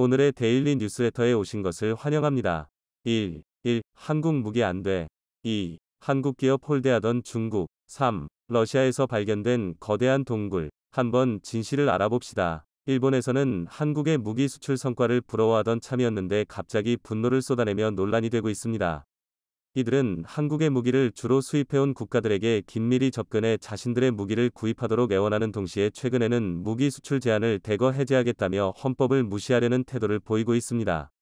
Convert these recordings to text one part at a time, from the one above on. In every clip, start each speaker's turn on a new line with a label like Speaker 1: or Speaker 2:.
Speaker 1: 오늘의 데일리 뉴스레터에 오신 것을 환영합니다. 1. 1. 한국 무기 안 돼. 2. 한국 기업 홀대하던 중국. 3. 러시아에서 발견된 거대한 동굴. 한번 진실을 알아봅시다. 일본에서는 한국의 무기 수출 성과를 부러워하던 참이었는데 갑자기 분노를 쏟아내며 논란이 되고 있습니다. 이들은 한국의 무기를 주로 수입해온 국가들에게 긴밀히 접근해 자신들의 무기를 구입하도록 애원하는 동시에 최근에는 무기 수출 제한을 대거 해제하겠다며 헌법을 무시하려는 태도를 보이고 있습니다.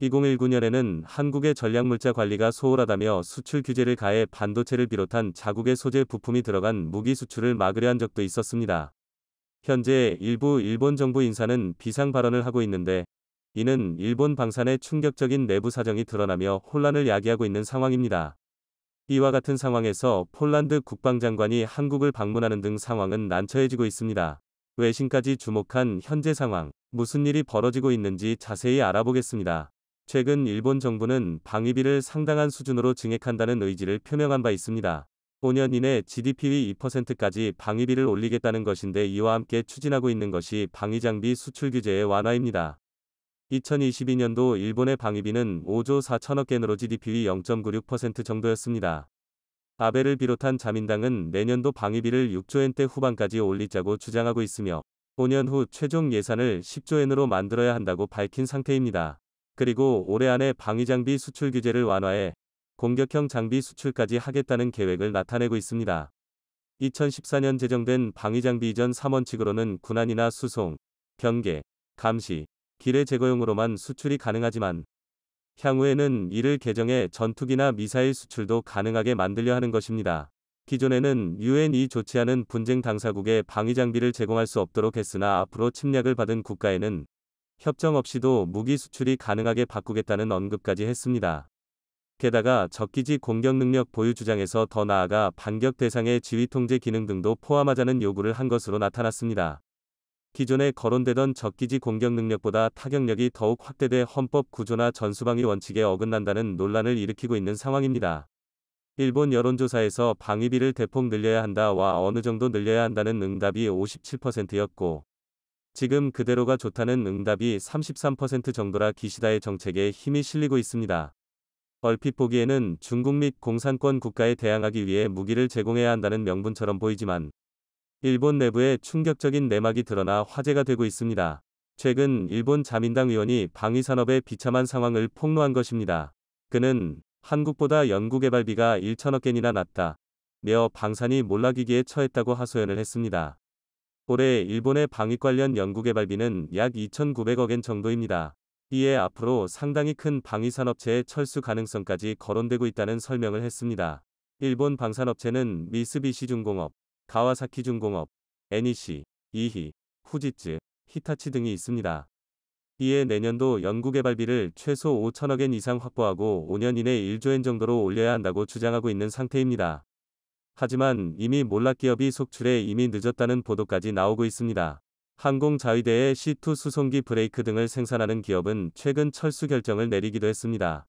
Speaker 1: 2019년에는 한국의 전략물자 관리가 소홀하다며 수출 규제를 가해 반도체를 비롯한 자국의 소재 부품이 들어간 무기 수출을 막으려 한 적도 있었습니다. 현재 일부 일본 정부 인사는 비상 발언을 하고 있는데 이는 일본 방산의 충격적인 내부 사정이 드러나며 혼란을 야기하고 있는 상황입니다. 이와 같은 상황에서 폴란드 국방장관이 한국을 방문하는 등 상황은 난처해지고 있습니다. 외신까지 주목한 현재 상황, 무슨 일이 벌어지고 있는지 자세히 알아보겠습니다. 최근 일본 정부는 방위비를 상당한 수준으로 증액한다는 의지를 표명한 바 있습니다. 5년 이내 GDP의 2%까지 방위비를 올리겠다는 것인데 이와 함께 추진하고 있는 것이 방위장비 수출 규제의 완화입니다. 2022년도 일본의 방위비는 5조 4천억 겐으로 GDP의 0.96% 정도였습니다. 아베를 비롯한 자민당은 내년도 방위비를 6조엔대 후반까지 올리자고 주장하고 있으며 5년 후 최종 예산을 10조엔으로 만들어야 한다고 밝힌 상태입니다. 그리고 올해 안에 방위장비 수출 규제를 완화해 공격형 장비 수출까지 하겠다는 계획을 나타내고 있습니다. 2014년 제정된 방위장비 이전 3원칙으로는 군안이나 수송, 경계, 감시, 기뢰 제거용으로만 수출이 가능하지만 향후에는 이를 개정해 전투기나 미사일 수출도 가능하게 만들려 하는 것입니다. 기존에는 유엔이 조치하는 분쟁 당사국에 방위 장비를 제공할 수 없도록 했으나 앞으로 침략을 받은 국가에는 협정 없이도 무기 수출이 가능하게 바꾸겠다는 언급까지 했습니다. 게다가 적기지 공격 능력 보유 주장에서 더 나아가 반격 대상의 지휘 통제 기능 등도 포함하자는 요구를 한 것으로 나타났습니다. 기존에 거론되던 적기지 공격 능력보다 타격력이 더욱 확대돼 헌법 구조나 전수방위 원칙에 어긋난다는 논란을 일으키고 있는 상황입니다. 일본 여론조사에서 방위비를 대폭 늘려야 한다와 어느 정도 늘려야 한다는 응답이 57%였고 지금 그대로가 좋다는 응답이 33% 정도라 기시다의 정책에 힘이 실리고 있습니다. 얼핏 보기에는 중국 및 공산권 국가에 대항하기 위해 무기를 제공해야 한다는 명분처럼 보이지만 일본 내부에 충격적인 내막이 드러나 화제가 되고 있습니다. 최근 일본 자민당 의원이 방위산업의 비참한 상황을 폭로한 것입니다. 그는 한국보다 연구개발비가 1천억 겐이나 낮다. 며 방산이 몰락위기에 처했다고 하소연을 했습니다. 올해 일본의 방위 관련 연구개발비는 약 2,900억 엔 정도입니다. 이에 앞으로 상당히 큰 방위산업체의 철수 가능성까지 거론되고 있다는 설명을 했습니다. 일본 방산업체는 미쓰비시 중공업, 가와사키 중공업, NEC, 이히, 후지츠, 히타치 등이 있습니다. 이에 내년도 연구개발비를 최소 5천억엔 이상 확보하고 5년 이내 1조엔 정도로 올려야 한다고 주장하고 있는 상태입니다. 하지만 이미 몰락기업이 속출해 이미 늦었다는 보도까지 나오고 있습니다. 항공자위대의 C2 수송기 브레이크 등을 생산하는 기업은 최근 철수 결정을 내리기도 했습니다.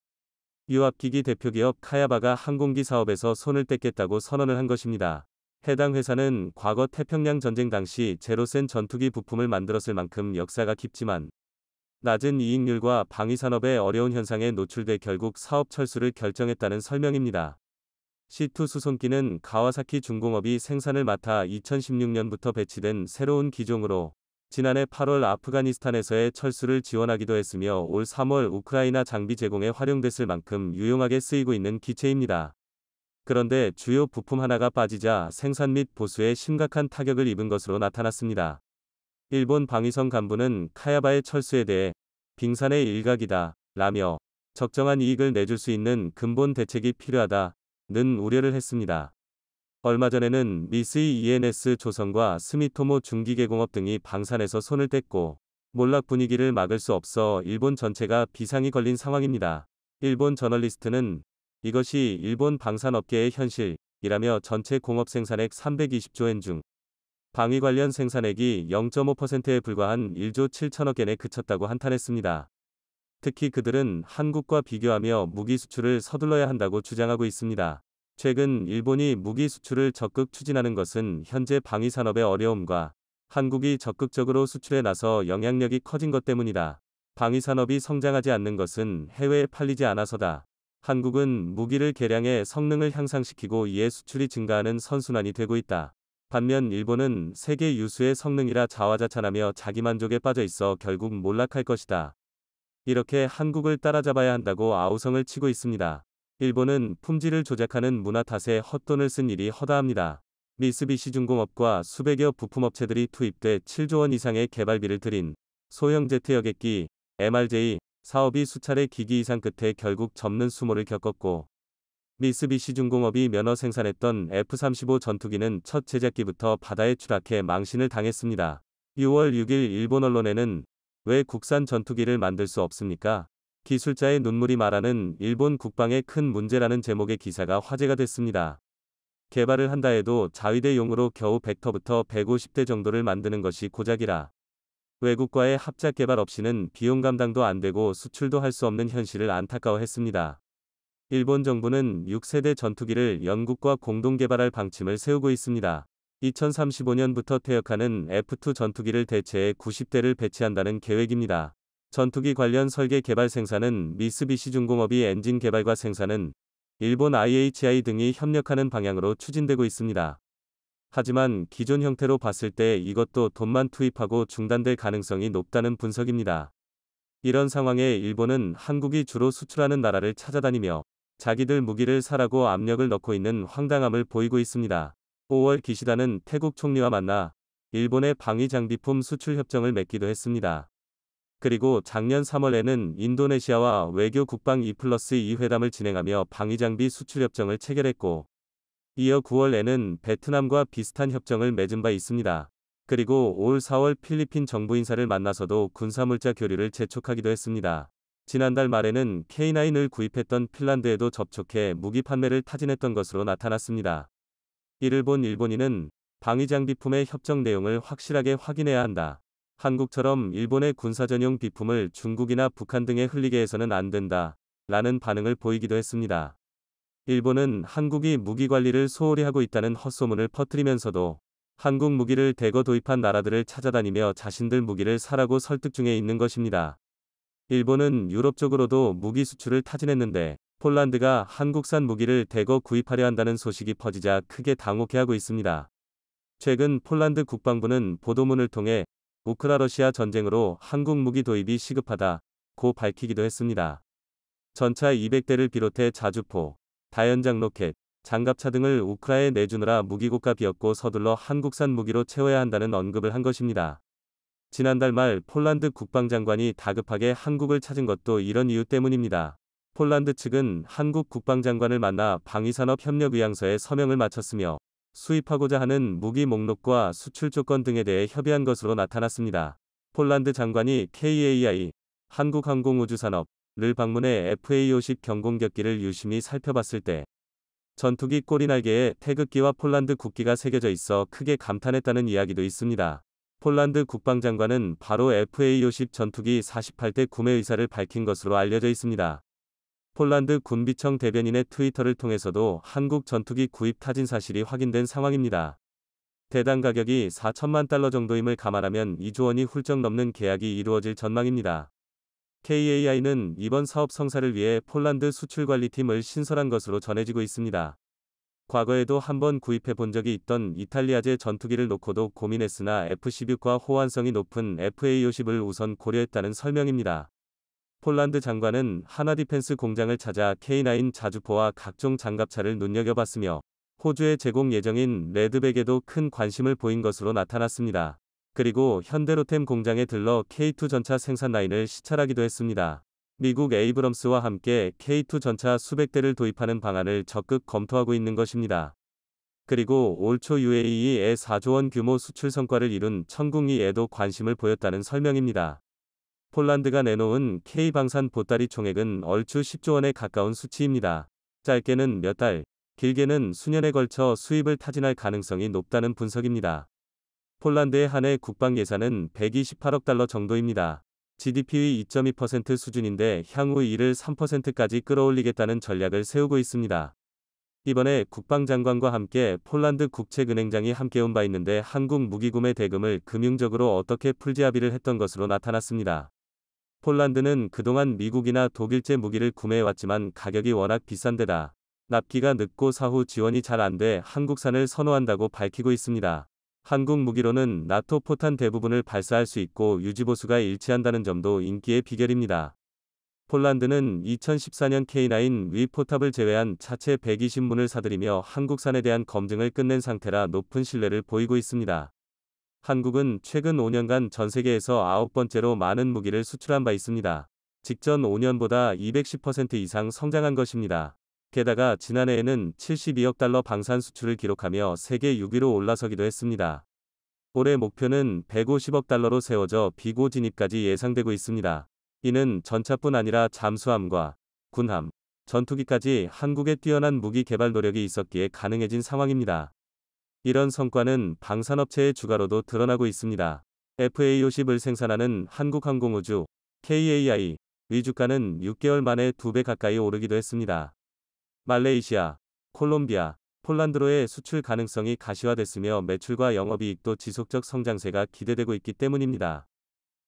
Speaker 1: 유압기기 대표기업 카야바가 항공기 사업에서 손을 뗐겠다고 선언을 한 것입니다. 해당 회사는 과거 태평양 전쟁 당시 제로센 전투기 부품을 만들었을 만큼 역사가 깊지만 낮은 이익률과 방위산업의 어려운 현상에 노출돼 결국 사업 철수를 결정했다는 설명입니다. C2 수송기는 가와사키 중공업이 생산을 맡아 2016년부터 배치된 새로운 기종으로 지난해 8월 아프가니스탄에서의 철수를 지원하기도 했으며 올 3월 우크라이나 장비 제공에 활용됐을 만큼 유용하게 쓰이고 있는 기체입니다. 그런데 주요 부품 하나가 빠지자 생산 및 보수에 심각한 타격을 입은 것으로 나타났습니다. 일본 방위성 간부는 카야바의 철수에 대해 빙산의 일각이다 라며 적정한 이익을 내줄 수 있는 근본 대책이 필요하다는 우려를 했습니다. 얼마 전에는 미쓰이 ENS 조선과 스미토모 중기계공업 등이 방산에서 손을 뗐고 몰락 분위기를 막을 수 없어 일본 전체가 비상이 걸린 상황입니다. 일본 저널리스트는 이것이 일본 방산업계의 현실이라며 전체 공업 생산액 320조엔 중 방위 관련 생산액이 0.5%에 불과한 1조 7천억 엔에 그쳤다고 한탄했습니다. 특히 그들은 한국과 비교하며 무기 수출을 서둘러야 한다고 주장하고 있습니다. 최근 일본이 무기 수출을 적극 추진하는 것은 현재 방위 산업의 어려움과 한국이 적극적으로 수출에 나서 영향력이 커진 것 때문이다. 방위 산업이 성장하지 않는 것은 해외에 팔리지 않아서다. 한국은 무기를 개량해 성능을 향상시키고 이에 수출이 증가하는 선순환이 되고 있다. 반면 일본은 세계 유수의 성능이라 자화자찬하며 자기만족에 빠져 있어 결국 몰락할 것이다. 이렇게 한국을 따라잡아야 한다고 아우성을 치고 있습니다. 일본은 품질을 조작하는 문화 탓에 헛돈을 쓴 일이 허다합니다. 미쓰비시 중공업과 수백여 부품업체들이 투입돼 7조 원 이상의 개발비를 들인 소형 제트 여객기 MRJ 사업이 수차례 기기 이상 끝에 결국 접는 수모를 겪었고 미쓰비시 중공업이 면허 생산했던 F-35 전투기는 첫 제작기부터 바다에 추락해 망신을 당했습니다. 6월 6일 일본 언론에는 왜 국산 전투기를 만들 수 없습니까? 기술자의 눈물이 말하는 일본 국방의 큰 문제라는 제목의 기사가 화제가 됐습니다. 개발을 한다 해도 자위대용으로 겨우 100터부터 150대 정도를 만드는 것이 고작이라 외국과의 합작 개발 없이는 비용 감당도 안 되고 수출도 할 수 없는 현실을 안타까워했습니다. 일본 정부는 6세대 전투기를 영국과 공동 개발할 방침을 세우고 있습니다. 2035년부터 퇴역하는 F2 전투기를 대체해 90대를 배치한다는 계획입니다. 전투기 관련 설계 개발 생산은 미쓰비시 중공업이 엔진 개발과 생산은 일본 IHI 등이 협력하는 방향으로 추진되고 있습니다. 하지만 기존 형태로 봤을 때 이것도 돈만 투입하고 중단될 가능성이 높다는 분석입니다. 이런 상황에 일본은 한국이 주로 수출하는 나라를 찾아다니며 자기들 무기를 사라고 압력을 넣고 있는 황당함을 보이고 있습니다. 5월 기시다는 태국 총리와 만나 일본의 방위 장비품 수출 협정을 맺기도 했습니다. 그리고 작년 3월에는 인도네시아와 외교 국방 2 2 회담을 진행하며 방위 장비 수출 협정을 체결했고 이어 9월에는 베트남과 비슷한 협정을 맺은 바 있습니다. 그리고 올 4월 필리핀 정부 인사를 만나서도 군사물자 교류를 재촉하기도 했습니다. 지난달 말에는 K9을 구입했던 핀란드에도 접촉해 무기 판매를 타진했던 것으로 나타났습니다. 이를 본 일본인은 방위장비품의 협정 내용을 확실하게 확인해야 한다. 한국처럼 일본의 군사전용 비품을 중국이나 북한 등에 흘리게 해서는 안 된다. 라는 반응을 보이기도 했습니다. 일본은 한국이 무기 관리를 소홀히 하고 있다는 헛소문을 퍼뜨리면서도 한국 무기를 대거 도입한 나라들을 찾아다니며 자신들 무기를 사라고 설득 중에 있는 것입니다. 일본은 유럽 쪽으로도 무기 수출을 타진했는데 폴란드가 한국산 무기를 대거 구입하려 한다는 소식이 퍼지자 크게 당혹해하고 있습니다. 최근 폴란드 국방부는 보도문을 통해 우크라 러시아 전쟁으로 한국 무기 도입이 시급하다 고 밝히기도 했습니다. 전차 200대를 비롯해 자주포, 다연장 로켓, 장갑차 등을 우크라에 내주느라 무기고가 비었고 서둘러 한국산 무기로 채워야 한다는 언급을 한 것입니다. 지난달 말 폴란드 국방장관이 다급하게 한국을 찾은 것도 이런 이유 때문입니다. 폴란드 측은 한국 국방장관을 만나 방위산업협력의향서에 서명을 마쳤으며 수입하고자 하는 무기 목록과 수출 조건 등에 대해 협의한 것으로 나타났습니다. 폴란드 장관이 KAI, 한국항공우주산업, 를 방문해 FA50 경공격기를 유심히 살펴봤을 때 전투기 꼬리날개에 태극기와 폴란드 국기가 새겨져 있어 크게 감탄했다는 이야기도 있습니다. 폴란드 국방장관은 바로 FA50 전투기 48대 구매 의사를 밝힌 것으로 알려져 있습니다. 폴란드 군비청 대변인의 트위터를 통해서도 한국 전투기 구입 타진 사실이 확인된 상황입니다. 대당 가격이 4천만 달러 정도임을 감안하면 2조 원이 훌쩍 넘는 계약이 이루어질 전망입니다. KAI는 이번 사업 성사를 위해 폴란드 수출관리팀을 신설한 것으로 전해지고 있습니다. 과거에도 한번 구입해 본 적이 있던 이탈리아제 전투기를 놓고도 고민했으나 F-16과 호환성이 높은 FA-50을 우선 고려했다는 설명입니다. 폴란드 장관은 하나디펜스 공장을 찾아 K9 자주포와 각종 장갑차를 눈여겨봤으며 호주에 제공 예정인 레드백에도 큰 관심을 보인 것으로 나타났습니다. 그리고 현대로템 공장에 들러 K2 전차 생산 라인을 시찰하기도 했습니다. 미국 에이브럼스와 함께 K2 전차 수백 대를 도입하는 방안을 적극 검토하고 있는 것입니다. 그리고 올초 UAE의 4조 원 규모 수출 성과를 이룬 천궁이에도 관심을 보였다는 설명입니다. 폴란드가 내놓은 K방산 보따리 총액은 얼추 10조 원에 가까운 수치입니다. 짧게는 몇 달, 길게는 수년에 걸쳐 수입을 타진할 가능성이 높다는 분석입니다. 폴란드의 한해 국방 예산은 128억 달러 정도입니다. GDP의 2.2% 수준인데 향후 이를 3%까지 끌어올리겠다는 전략을 세우고 있습니다. 이번에 국방장관과 함께 폴란드 국책은행장이 함께 온 바 있는데 한국 무기구매 대금을 금융적으로 어떻게 풀지 합의를 했던 것으로 나타났습니다. 폴란드는 그동안 미국이나 독일제 무기를 구매해왔지만 가격이 워낙 비싼 데다 납기가 늦고 사후 지원이 잘 안 돼 한국산을 선호한다고 밝히고 있습니다. 한국 무기로는 나토 포탄 대부분을 발사할 수 있고 유지보수가 일치한다는 점도 인기의 비결입니다. 폴란드는 2014년 K9 위 포탑을 제외한 차체 120문을 사들이며 한국산에 대한 검증을 끝낸 상태라 높은 신뢰를 보이고 있습니다. 한국은 최근 5년간 전 세계에서 아홉 번째로 많은 무기를 수출한 바 있습니다. 직전 5년보다 210% 이상 성장한 것입니다. 게다가 지난해에는 72억 달러 방산 수출을 기록하며 세계 6위로 올라서기도 했습니다. 올해 목표는 150억 달러로 세워져 비고 진입까지 예상되고 있습니다. 이는 전차뿐 아니라 잠수함과 군함, 전투기까지 한국의 뛰어난 무기 개발 노력이 있었기에 가능해진 상황입니다. 이런 성과는 방산업체의 주가로도 드러나고 있습니다. FA50을 생산하는 한국항공우주 KAI 위주가는 6개월 만에 2배 가까이 오르기도 했습니다. 말레이시아, 콜롬비아, 폴란드로의 수출 가능성이 가시화됐으며 매출과 영업이익도 지속적 성장세가 기대되고 있기 때문입니다.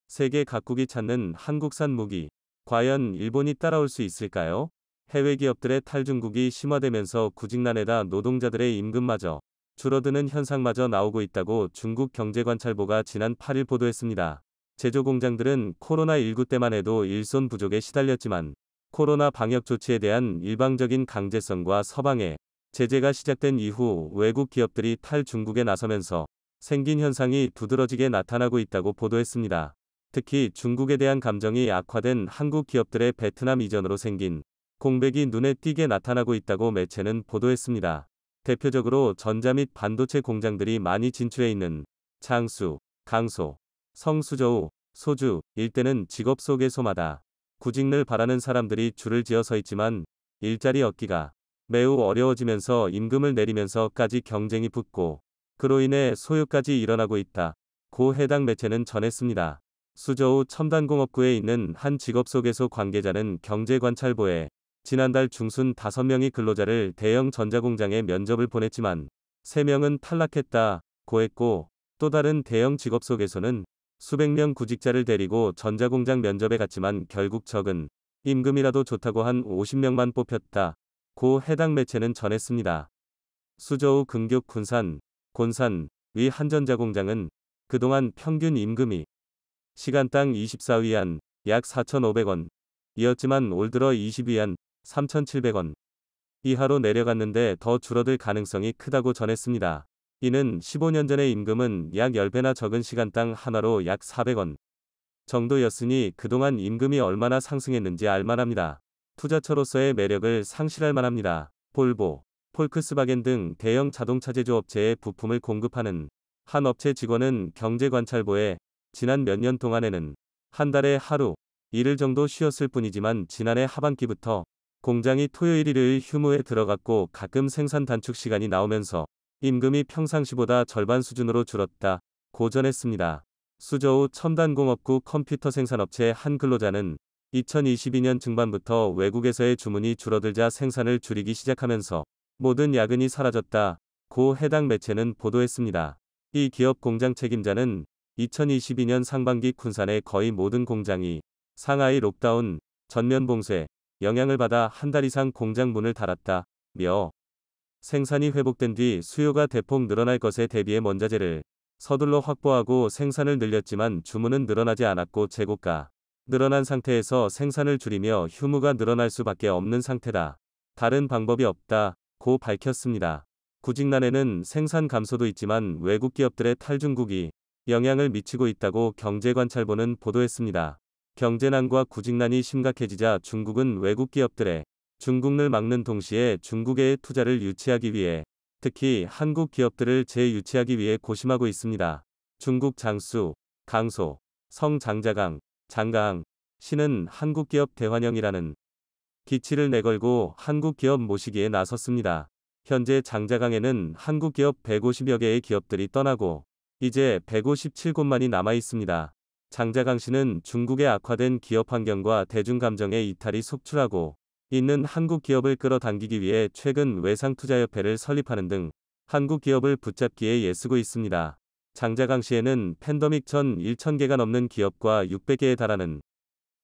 Speaker 1: 세계 각국이 찾는 한국산 무기, 과연 일본이 따라올 수 있을까요? 해외 기업들의 탈중국이 심화되면서 구직난에다 노동자들의 임금마저 줄어드는 현상마저 나오고 있다고 중국 경제관찰보가 지난 8일 보도했습니다. 제조 공장들은 코로나19 때만 해도 일손 부족에 시달렸지만 코로나 방역 조치에 대한 일방적인 강제성과 서방의 제재가 시작된 이후 외국 기업들이 탈중국에 나서면서 생긴 현상이 두드러지게 나타나고 있다고 보도했습니다. 특히 중국에 대한 감정이 악화된 한국 기업들의 베트남 이전으로 생긴 공백이 눈에 띄게 나타나고 있다고 매체는 보도했습니다. 대표적으로 전자 및 반도체 공장들이 많이 진출해 있는 장수, 강소, 성수저우, 소주 일대는 직업 속개소마다 구직을 바라는 사람들이 줄을 지어 서 있지만 일자리 얻기가 매우 어려워지면서 임금을 내리면서까지 경쟁이 붙고 그로 인해 소유까지 일어나고 있다. 고 해당 매체는 전했습니다. 수저우 첨단공업구에 있는 한직업 속에서 관계자는 경제관찰보에 지난달 중순 5명이 근로자를 대형 전자공장에 면접을 보냈지만 3명은 탈락했다. 고했고 또 다른 대형 직업속에서는 수백 명 구직자를 데리고 전자공장 면접에 갔지만 결국 적은 임금이라도 좋다고 한 50명만 뽑혔다. 고 해당 매체는 전했습니다. 수저우 금격 군산, 곤산, 위 한전자공장은 그동안 평균 임금이 시간당 24위안 약 4,500원 이었지만 올 들어 20위안 3,700원 이하로 내려갔는데 더 줄어들 가능성이 크다고 전했습니다. 이는 15년 전의 임금은 약 10배나 적은 시간당 하나로 약 400원 정도였으니 그동안 임금이 얼마나 상승했는지 알만합니다. 투자처로서의 매력을 상실할 만합니다. 볼보, 폴크스바겐 등 대형 자동차 제조업체에 부품을 공급하는 한 업체 직원은 경제관찰보에 지난 몇 년 동안에는 한 달에 하루 일을 정도 쉬었을 뿐이지만 지난해 하반기부터 공장이 토요일 일요일 휴무에 들어갔고 가끔 생산 단축 시간이 나오면서 임금이 평상시보다 절반 수준으로 줄었다. 고전했습니다. 수저우 첨단공업구 컴퓨터 생산업체 한 근로자는 2022년 중반부터 외국에서의 주문이 줄어들자 생산을 줄이기 시작하면서 모든 야근이 사라졌다. 고 해당 매체는 보도했습니다. 이 기업 공장 책임자는 2022년 상반기 군산의 거의 모든 공장이 상하이 록다운, 전면 봉쇄, 영향을 받아 한 달 이상 공장 문을 닫았다. 며 생산이 회복된 뒤 수요가 대폭 늘어날 것에 대비해 원자재를 서둘러 확보하고 생산을 늘렸지만 주문은 늘어나지 않았고 재고가 늘어난 상태에서 생산을 줄이며 휴무가 늘어날 수밖에 없는 상태다. 다른 방법이 없다. 고 밝혔습니다. 구직난에는 생산 감소도 있지만 외국 기업들의 탈중국이 영향을 미치고 있다고 경제관찰보는 보도했습니다. 경제난과 구직난이 심각해지자 중국은 외국 기업들의 중국을 막는 동시에 중국의 투자를 유치하기 위해 특히 한국 기업들을 재유치하기 위해 고심하고 있습니다. 중국 장수, 강소, 성장자강, 장강, 신은 한국 기업 대환영이라는 기치를 내걸고 한국 기업 모시기에 나섰습니다. 현재 장자강에는 한국 기업 150여 개의 기업들이 떠나고 이제 157곳만이 남아 있습니다. 장자강 씨는 중국의 악화된 기업 환경과 대중 감정의 이탈이 속출하고 있는 한국 기업을 끌어당기기 위해 최근 외상투자협회를 설립하는 등 한국 기업을 붙잡기에 예쓰고 있습니다. 장자강 시에는 팬더믹 전 1,000개가 넘는 기업과 600개에 달하는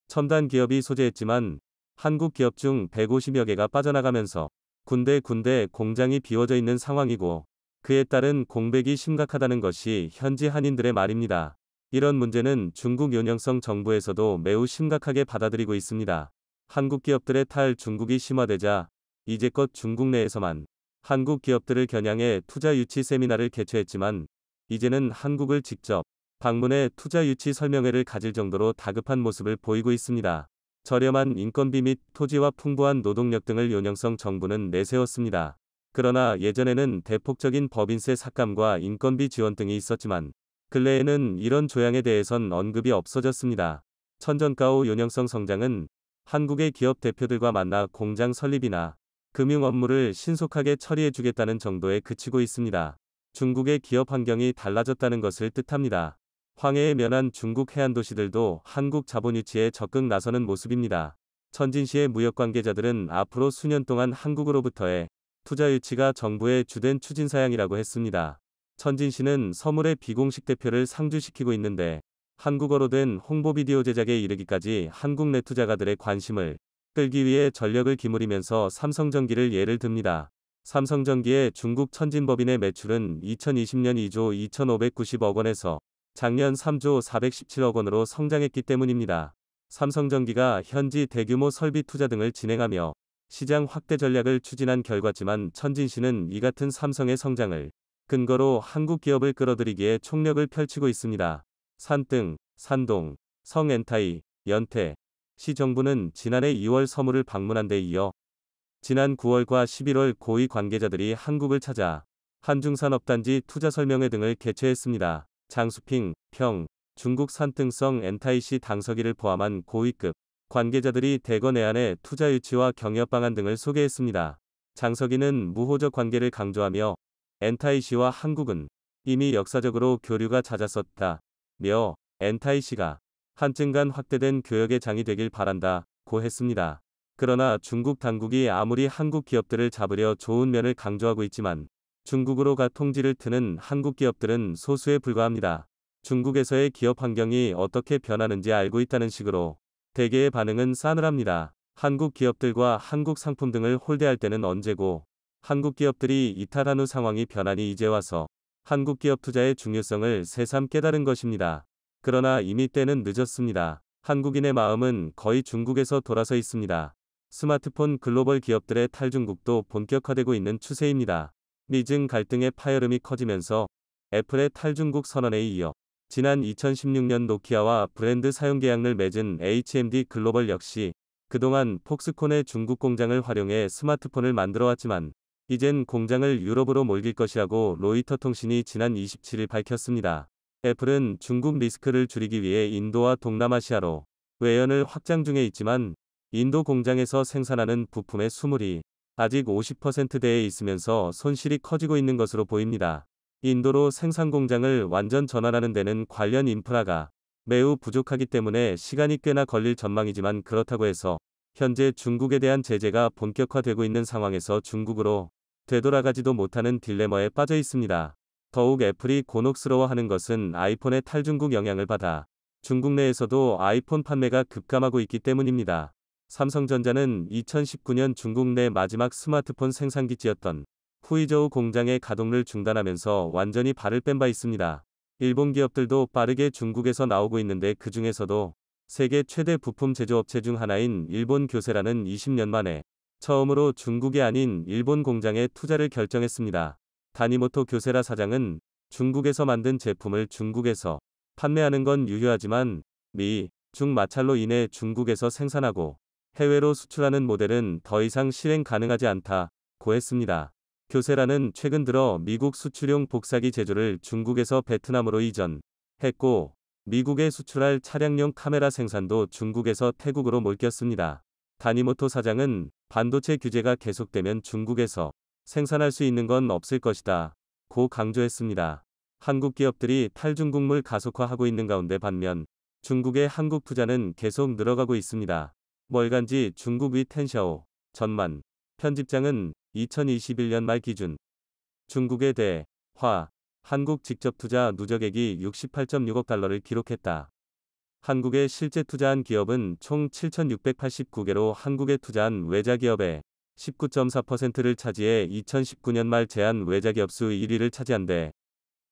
Speaker 1: 첨단 기업이 소재했지만 한국 기업 중 150여 개가 빠져나가면서 군데군데 공장이 비워져 있는 상황이고 그에 따른 공백이 심각하다는 것이 현지 한인들의 말입니다. 이런 문제는 중국 연영성 정부에서도 매우 심각하게 받아들이고 있습니다. 한국 기업들의 탈 중국이 심화되자 이제껏 중국 내에서만 한국 기업들을 겨냥해 투자 유치 세미나를 개최했지만 이제는 한국을 직접 방문해 투자 유치 설명회를 가질 정도로 다급한 모습을 보이고 있습니다. 저렴한 인건비 및 토지와 풍부한 노동력 등을 요령성 정부는 내세웠습니다. 그러나 예전에는 대폭적인 법인세 삭감과 인건비 지원 등이 있었지만 근래에는 이런 조향에 대해선 언급이 없어졌습니다. 천전가오 요령성 성장은 한국의 기업 대표들과 만나 공장 설립이나 금융 업무를 신속하게 처리해 주겠다는 정도에 그치고 있습니다. 중국의 기업 환경이 달라졌다는 것을 뜻합니다. 황해에 면한 중국 해안 도시들도 한국 자본 유치에 적극 나서는 모습입니다. 천진시의 무역 관계자들은 앞으로 수년 동안 한국으로부터의 투자 유치가 정부의 주된 추진 사양이라고 했습니다. 천진시는 서물의 비공식 대표를 상주시키고 있는데 한국어로 된 홍보 비디오 제작에 이르기까지 한국 내 투자가들의 관심을 끌기 위해 전력을 기물이면서 삼성전기를 예를 듭니다. 삼성전기의 중국 천진법인의 매출은 2020년 2조 2,590억 원에서 작년 3조 417억 원으로 성장했기 때문입니다. 삼성전기가 현지 대규모 설비 투자 등을 진행하며 시장 확대 전략을 추진한 결과지만 천진 시는이 같은 삼성의 성장을 근거로 한국 기업을 끌어들이기에 총력을 펼치고 있습니다. 산등, 산동, 성엔타이, 연태, 시 정부는 지난해 2월 서물을 방문한 데 이어 지난 9월과 11월 고위 관계자들이 한국을 찾아 한중산업단지 투자 설명회 등을 개최했습니다. 장수핑, 평, 중국 산등성 엔타이시 당서기를 포함한 고위급 관계자들이 대거 내안에 투자 유치와 경협 방안 등을 소개했습니다. 장서기는 무호적 관계를 강조하며 엔타이시와 한국은 이미 역사적으로 교류가 잦았었다. 며 엔타이 씨가 한층간 확대된 교역의 장이 되길 바란다 고 했습니다. 그러나 중국 당국이 아무리 한국 기업들을 잡으려 좋은 면을 강조하고 있지만 중국으로가 통지를 트는 한국 기업들은 소수에 불과합니다. 중국에서의 기업 환경이 어떻게 변하는지 알고 있다는 식으로 대개의 반응은 싸늘합니다. 한국 기업들과 한국 상품 등을 홀대할 때는 언제고 한국 기업들이 이탈한 후 상황이 변하니 이제 와서 한국 기업 투자의 중요성을 새삼 깨달은 것입니다. 그러나 이미 때는 늦었습니다. 한국인의 마음은 거의 중국에서 돌아서 있습니다. 스마트폰 글로벌 기업들의 탈중국도 본격화되고 있는 추세입니다. 미증 갈등의 파열음이 커지면서 애플의 탈중국 선언에 이어 지난 2016년 노키아와 브랜드 사용 계약을 맺은 HMD 글로벌 역시 그동안 폭스콘의 중국 공장을 활용해 스마트폰을 만들어 왔지만 이젠 공장을 유럽으로 몰길 것이라고 로이터 통신이 지난 27일 밝혔습니다. 애플은 중국 리스크를 줄이기 위해 인도와 동남아시아로 외연을 확장 중에 있지만 인도 공장에서 생산하는 부품의 수물이 아직 50%대에 있으면서 손실이 커지고 있는 것으로 보입니다. 인도로 생산 공장을 완전 전환하는 데는 관련 인프라가 매우 부족하기 때문에 시간이 꽤나 걸릴 전망이지만 그렇다고 해서 현재 중국에 대한 제재가 본격화되고 있는 상황에서 중국으로 되돌아가지도 못하는 딜레머에 빠져 있습니다. 더욱 애플이 곤혹스러워하는 것은 아이폰의 탈중국 영향을 받아 중국 내에서도 아이폰 판매가 급감하고 있기 때문입니다. 삼성전자는 2019년 중국 내 마지막 스마트폰 생산기지였던 후이저우 공장의 가동을 중단하면서 완전히 발을 뺀 바 있습니다. 일본 기업들도 빠르게 중국에서 나오고 있는데 그 중에서도 세계 최대 부품 제조업체 중 하나인 일본 교세라는 20년 만에 처음으로 중국이 아닌 일본 공장에 투자를 결정했습니다. 다니모토 교세라 사장은 중국에서 만든 제품을 중국에서 판매하는 건 유효하지만 미, 중 마찰로 인해 중국에서 생산하고 해외로 수출하는 모델은 더 이상 실행 가능하지 않다 고했습니다. 교세라는 최근 들어 미국 수출용 복사기 제조를 중국에서 베트남으로 이전했고 미국에 수출할 차량용 카메라 생산도 중국에서 태국으로 몰겼습니다. 다니모토 사장은 반도체 규제가 계속되면 중국에서 생산할 수 있는 건 없을 것이다. 고 강조했습니다. 한국 기업들이 탈중국물 가속화하고 있는 가운데 반면 중국의 한국 투자는 계속 늘어가고 있습니다. 멀간지중국위 텐샤오 전만 편집장은 2021년 말 기준 중국에 대화 한국 직접 투자 누적액이 68.6억 달러를 기록했다. 한국에 실제 투자한 기업은 총 7,689개로 한국에 투자한 외자기업의 19.4%를 차지해 2019년 말 제한 외자기업 수 1위를 차지한데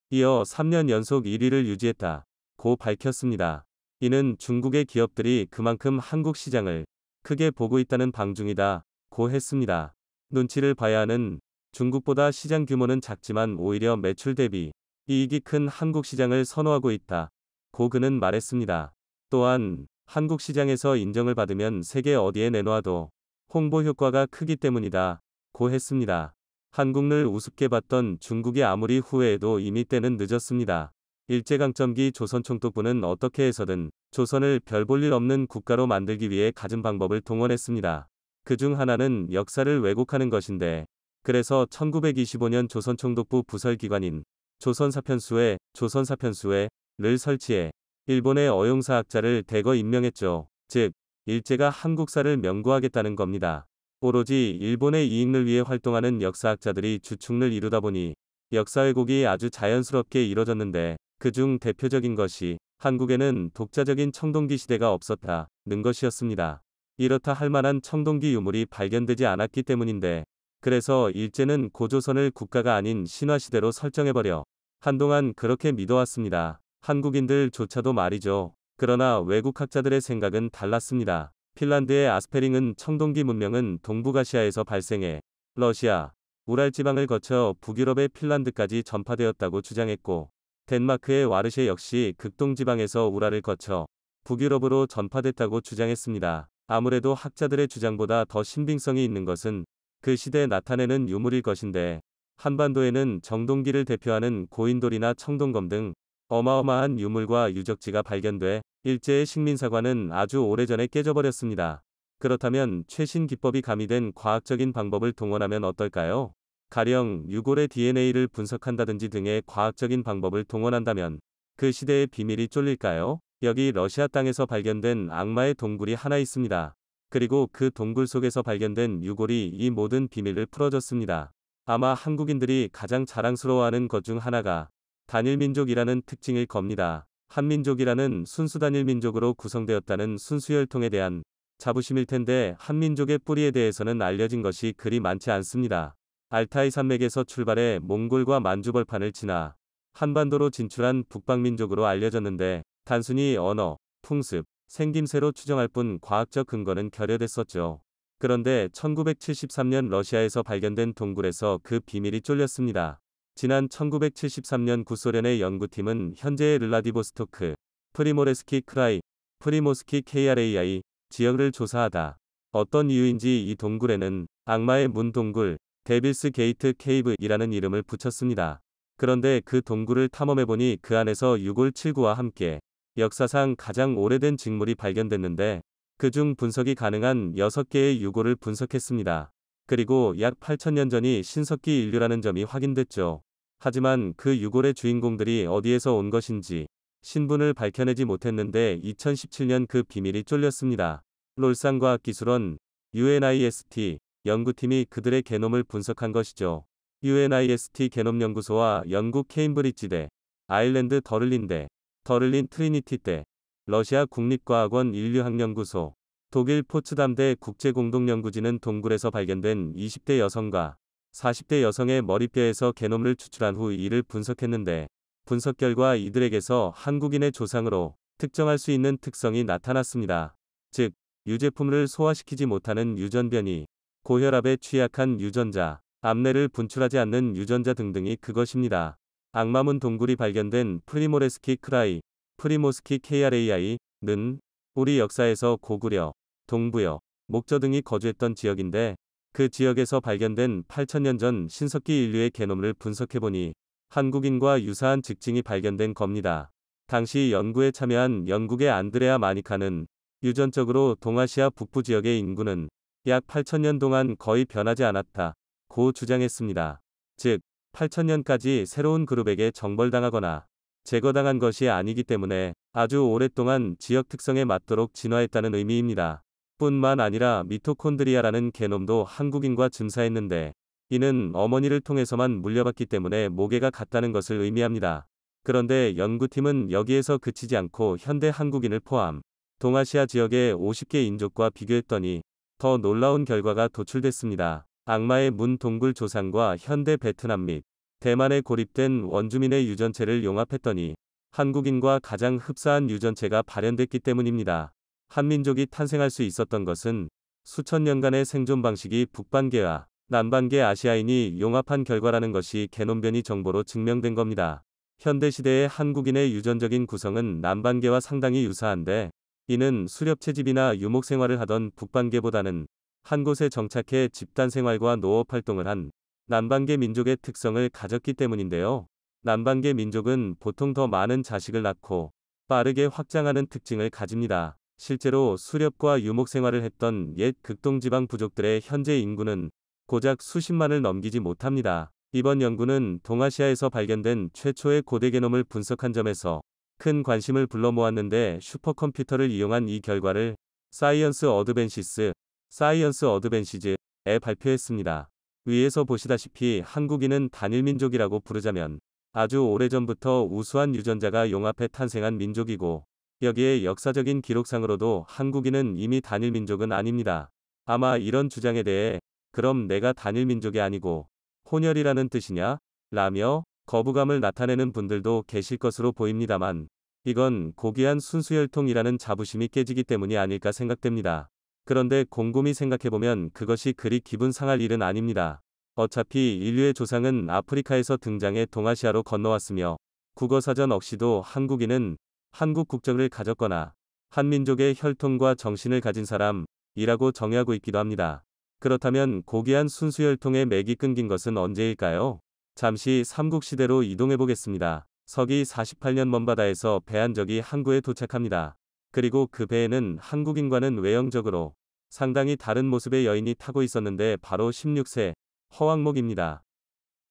Speaker 1: 이어 3년 연속 1위를 유지했다. 고 밝혔습니다. 이는 중국의 기업들이 그만큼 한국 시장을 크게 보고 있다는 방중이다. 고 했습니다. 눈치를 봐야 하는 중국보다 시장 규모는 작지만 오히려 매출 대비 이익이 큰 한국 시장을 선호하고 있다. 고 그는 말했습니다. 또한 한국 시장에서 인정을 받으면 세계 어디에 내놓아도 홍보 효과가 크기 때문이다. 고 했습니다. 한국을 우습게 봤던 중국이 아무리 후회해도 이미 때는 늦었습니다. 일제강점기 조선 총독부는 어떻게 해서든 조선을 별 볼 일 없는 국가로 만들기 위해 가진 방법을 동원했습니다. 그 중 하나는 역사를 왜곡하는 것인데 그래서 1925년 조선 총독부 부설기관인 조선사편수에조선사편수에를 설치해 일본의 어용사학자를 대거 임명했죠. 즉, 일제가 한국사를 명구하겠다는 겁니다. 오로지 일본의 이익을 위해 활동하는 역사학자들이 주축을 이루다 보니 역사 왜곡이 아주 자연스럽게 이뤄졌는데 그 중 대표적인 것이 한국에는 독자적인 청동기 시대가 없었다는 것이었습니다. 이렇다 할 만한 청동기 유물이 발견되지 않았기 때문인데 그래서 일제는 고조선을 국가가 아닌 신화시대로 설정해버려 한동안 그렇게 믿어왔습니다. 한국인들조차도 말이죠. 그러나 외국학자들의 생각은 달랐습니다. 핀란드의 아스페링은 청동기 문명은 동북아시아에서 발생해 러시아, 우랄 지방을 거쳐 북유럽의 핀란드까지 전파되었다고 주장했고 덴마크의 와르셰 역시 극동 지방에서 우랄을 거쳐 북유럽으로 전파됐다고 주장했습니다. 아무래도 학자들의 주장보다 더 신빙성이 있는 것은 그 시대에 나타내는 유물일 것인데 한반도에는 정동기를 대표하는 고인돌이나 청동검 등 어마어마한 유물과 유적지가 발견돼 일제의 식민사관은 아주 오래전에 깨져버렸습니다. 그렇다면 최신 기법이 가미된 과학적인 방법을 동원하면 어떨까요? 가령 유골의 DNA를 분석한다든지 등의 과학적인 방법을 동원한다면 그 시대의 비밀이 쫄릴까요? 여기 러시아 땅에서 발견된 악마의 동굴이 하나 있습니다. 그리고 그 동굴 속에서 발견된 유골이 이 모든 비밀을 풀어줬습니다. 아마 한국인들이 가장 자랑스러워하는 것 중 하나가 단일민족이라는 특징일 겁니다. 한민족이라는 순수 단일민족으로 구성되었다는 순수혈통에 대한 자부심일 텐데 한민족의 뿌리에 대해서는 알려진 것이 그리 많지 않습니다. 알타이 산맥에서 출발해 몽골과 만주벌판을 지나 한반도로 진출한 북방민족으로 알려졌는데 단순히 언어, 풍습, 생김새로 추정할 뿐 과학적 근거는 결여됐었죠. 그런데 1973년 러시아에서 발견된 동굴에서 그 비밀이 쫄렸습니다. 지난 1973년 구소련의 연구팀은 현재의 르라디보스토크, 프리모레스키 크라이, 프리모스키 KRAI 지역을 조사하다. 어떤 이유인지 이 동굴에는 악마의 문 동굴, 데빌스 게이트 케이브이라는 이름을 붙였습니다. 그런데 그 동굴을 탐험해보니 그 안에서 6골7구와 함께 역사상 가장 오래된 직물이 발견됐는데 그 중 분석이 가능한 6개의 유골을 분석했습니다. 그리고 약 8천년 전이 신석기 인류라는 점이 확인됐죠. 하지만 그 유골의 주인공들이 어디에서 온 것인지 신분을 밝혀내지 못했는데 2017년 그 비밀이 쫄렸습니다. 롤상과학기술원 UNIST 연구팀이 그들의 개놈을 분석한 것이죠. UNIST 개놈연구소와 영국 케임브리지대, 아일랜드 더를린대, 더를린 트리니티대, 러시아 국립과학원 인류학연구소, 독일 포츠담대 국제공동연구진은 동굴에서 발견된 20대 여성과 40대 여성의 머리뼈에서 게놈을 추출한 후 이를 분석했는데 분석 결과 이들에게서 한국인의 조상으로 특정할 수 있는 특성이 나타났습니다. 즉, 유제품을 소화시키지 못하는 유전변이, 고혈압에 취약한 유전자, 암내를 분출하지 않는 유전자 등등이 그것입니다. 악마문 동굴이 발견된 프리모레스키 크라이, 프리모스키 KRAI는 우리 역사에서 고구려, 동부여, 목저 등이 거주했던 지역인데 그 지역에서 발견된 8천년 전 신석기 인류의 개놈을 분석해보니 한국인과 유사한 직징이 발견된 겁니다. 당시 연구에 참여한 영국의 안드레아 마니카는 유전적으로 동아시아 북부 지역의 인구는 약 8천년 동안 거의 변하지 않았다. 고 주장했습니다. 즉, 8천년까지 새로운 그룹에게 정벌당하거나 제거당한 것이 아니기 때문에 아주 오랫동안 지역 특성에 맞도록 진화했다는 의미입니다. 뿐만 아니라 미토콘드리아라는 개놈도 한국인과 증사했는데 이는 어머니를 통해서만 물려받기 때문에 모계가 같다는 것을 의미합니다. 그런데 연구팀은 여기에서 그치지 않고 현대 한국인을 포함 동아시아 지역의 50개 인족과 비교했더니 더 놀라운 결과가 도출됐습니다. 악마의 문 동굴 조상과 현대 베트남 및 대만에 고립된 원주민의 유전체를 용합했더니 한국인과 가장 흡사한 유전체가 발현됐기 때문입니다. 한민족이 탄생할 수 있었던 것은 수천 년간의 생존 방식이 북반계와 남반계 아시아인이 용합한 결과라는 것이 개논변이 정보로 증명된 겁니다. 현대시대의 한국인의 유전적인 구성은 남반계와 상당히 유사한데 이는 수렵채집이나 유목생활을 하던 북반계보다는 한 곳에 정착해 집단생활과 노업활동을 한 남방계 민족의 특성을 가졌기 때문인데요. 남방계 민족은 보통 더 많은 자식을 낳고 빠르게 확장하는 특징을 가집니다. 실제로 수렵과 유목 생활을 했던 옛 극동지방 부족들의 현재 인구는 고작 수십만을 넘기지 못합니다. 이번 연구는 동아시아에서 발견된 최초의 고대 게놈을 분석한 점에서 큰 관심을 불러 모았는데 슈퍼컴퓨터를 이용한 이 결과를 사이언스 어드벤시스, 사이언스 어드벤시즈에 발표했습니다. 위에서 보시다시피 한국인은 단일민족이라고 부르자면 아주 오래전부터 우수한 유전자가 용합해 탄생한 민족이고 여기에 역사적인 기록상으로도 한국인은 이미 단일민족은 아닙니다. 아마 이런 주장에 대해 그럼 내가 단일민족이 아니고 혼혈이라는 뜻이냐? 라며 거부감을 나타내는 분들도 계실 것으로 보입니다만 이건 고귀한 순수혈통이라는 자부심이 깨지기 때문이 아닐까 생각됩니다. 그런데 곰곰이 생각해보면 그것이 그리 기분 상할 일은 아닙니다. 어차피 인류의 조상은 아프리카에서 등장해 동아시아로 건너왔으며 국어사전 없이도 한국인은 한국 국적을 가졌거나 한민족의 혈통과 정신을 가진 사람이라고 정의하고 있기도 합니다. 그렇다면 고귀한 순수혈통의 맥이 끊긴 것은 언제일까요? 잠시 삼국시대로 이동해보겠습니다. 서기 48년 먼바다에서 배한적이 항구에 도착합니다. 그리고 그 배에는 한국인과는 외형적으로 상당히 다른 모습의 여인이 타고 있었는데 바로 16세 허왕목입니다.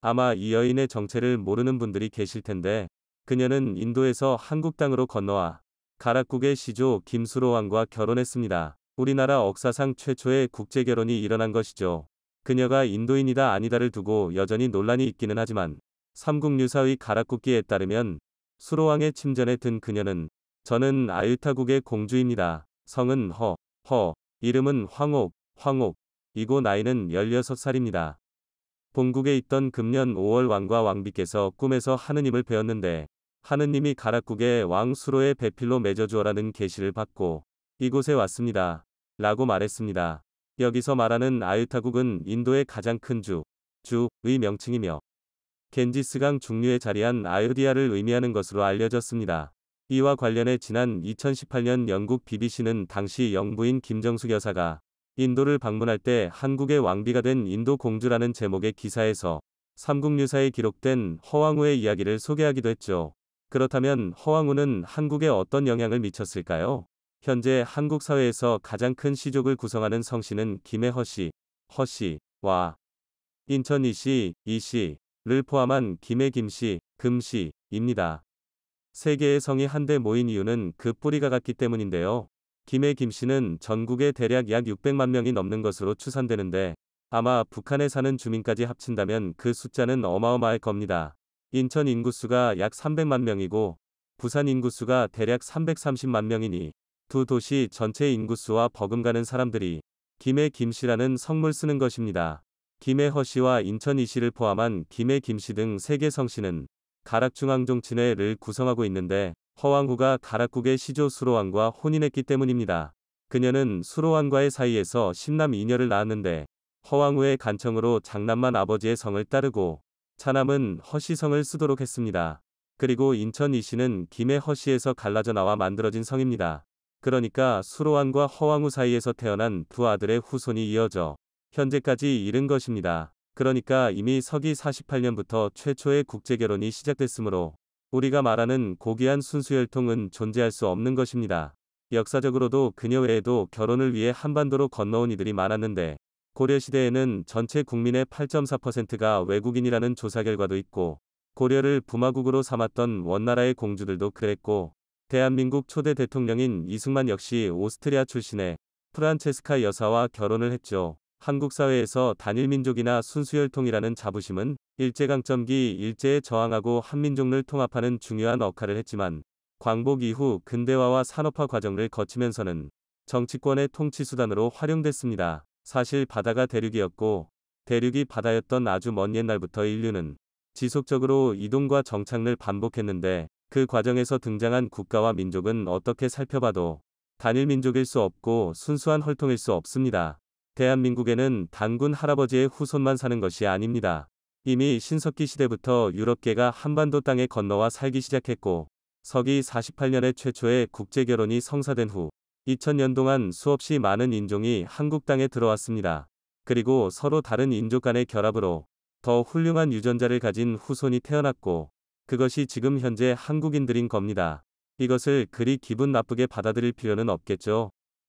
Speaker 1: 아마 이 여인의 정체를 모르는 분들이 계실 텐데 그녀는 인도에서 한국 땅으로 건너와 가락국의 시조 김수로 왕과 결혼했습니다. 우리나라 역사상 최초의 국제 결혼이 일어난 것이죠. 그녀가 인도인이다 아니다를 두고 여전히 논란이 있기는 하지만 삼국유사의 가락국기에 따르면 수로왕의 침전에 든 그녀는 저는 아유타국의 공주입니다. 성은 허, 허, 이름은 황옥, 황옥, 이고 나이는 16살입니다. 본국에 있던 금년 5월 왕과 왕비께서 꿈에서 하느님을 배웠는데 하느님이 가락국의 왕 수로의 배필로 맺어주어라는 계시를 받고 이곳에 왔습니다. 라고 말했습니다. 여기서 말하는 아유타국은 인도의 가장 큰 주, 주의 명칭이며 겐지스강 중류에 자리한 아유디아를 의미하는 것으로 알려졌습니다. 이와 관련해 지난 2018년 영국 BBC는 당시 영부인 김정숙 여사가 인도를 방문할 때 한국의 왕비가 된 인도 공주라는 제목의 기사에서 삼국유사에 기록된 허왕우의 이야기를 소개하기도 했죠. 그렇다면 허왕우는 한국에 어떤 영향을 미쳤을까요? 현재 한국 사회에서 가장 큰 시족을 구성하는 성씨는 김해허 씨, 허 씨와 인천 이씨, 이씨를 포함한 김해 김씨, 금씨입니다. 세계의 성이 한데 모인 이유는 그 뿌리가 같기 때문인데요. 김해 김씨는 전국에 대략 약 600만 명이 넘는 것으로 추산되는데 아마 북한에 사는 주민까지 합친다면 그 숫자는 어마어마할 겁니다. 인천 인구수가 약 300만 명이고 부산 인구수가 대략 330만 명이니 두 도시 전체 인구수와 버금가는 사람들이 김해 김씨라는 성물 쓰는 것입니다. 김해 허씨와 인천 이씨를 포함한 김해 김씨 등세계 성씨는 가락중앙정친회를 구성하고 있는데 허왕후가 가락국의 시조 수로왕과 혼인했기 때문입니다. 그녀는 수로왕과의 사이에서 신남 이녀를 낳았는데 허왕후의 간청으로 장남만 아버지의 성을 따르고 차남은 허시성을 쓰도록 했습니다. 그리고 인천 이씨는 김해 허시에서 갈라져 나와 만들어진 성입니다. 그러니까 수로왕과 허왕후 사이에서 태어난 두 아들의 후손이 이어져 현재까지 이른 것입니다. 그러니까 이미 서기 48년부터 최초의 국제결혼이 시작됐으므로 우리가 말하는 고귀한 순수혈통은 존재할 수 없는 것입니다. 역사적으로도 그녀 외에도 결혼을 위해 한반도로 건너온 이들이 많았는데 고려시대에는 전체 국민의 8.4%가 외국인이라는 조사 결과도 있고 고려를 부마국으로 삼았던 원나라의 공주들도 그랬고 대한민국 초대 대통령인 이승만 역시 오스트리아 출신의 프란체스카 여사와 결혼을 했죠. 한국 사회에서 단일민족이나 순수혈통이라는 자부심은 일제강점기 일제에 저항하고 한민족을 통합하는 중요한 역할을 했지만 광복 이후 근대화와 산업화 과정을 거치면서는 정치권의 통치수단으로 활용됐습니다. 사실 바다가 대륙이었고 대륙이 바다였던 아주 먼 옛날부터 인류는 지속적으로 이동과 정착을 반복했는데 그 과정에서 등장한 국가와 민족은 어떻게 살펴봐도 단일 민족일 수 없고 순수한 혈통일 수 없습니다. 대한민국에는 단군 할아버지의 후손만 사는 것이 아닙니다. 이미 신석기 시대부터 유럽계가 한반도 땅에 건너와 살기 시작했고 서기 48년에 최초의 국제결혼이 성사된 후 2000년 동안 수없이 많은 인종이 한국 땅에 들어왔습니다. 그리고 서로 다른 인족 간의 결합으로 더 훌륭한 유전자를 가진 후손이 태어났고 그것이 지금 현재 한국인들인 겁니다. 이것을 그리 기분 나쁘게 받아들일 필요는 없겠죠.